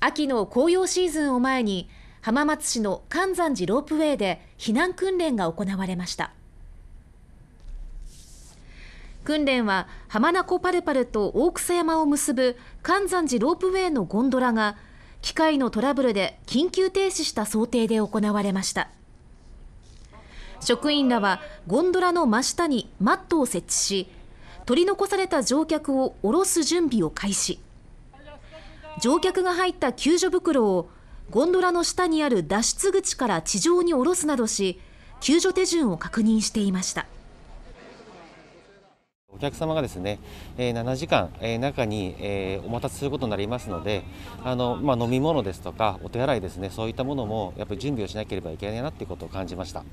秋の紅葉シーズンを前に浜松市の観山寺ロープウェイで避難訓練が行われました訓練は浜名湖パルパルと大草山を結ぶ観山寺ロープウェイのゴンドラが機械のトラブルで緊急停止した想定で行われました職員らはゴンドラの真下にマットを設置し取り残された乗客を降ろす準備を開始乗客が入った救助袋をゴンドラの下にある脱出口から地上に下ろすなどし救助手順を確認していましたお客様がですね、え7時間、中に、お待たせすることになりますのであの、まあ、飲み物ですとかお手洗いですねそういったものもやっぱり準備をしなければいけないなということを感じました。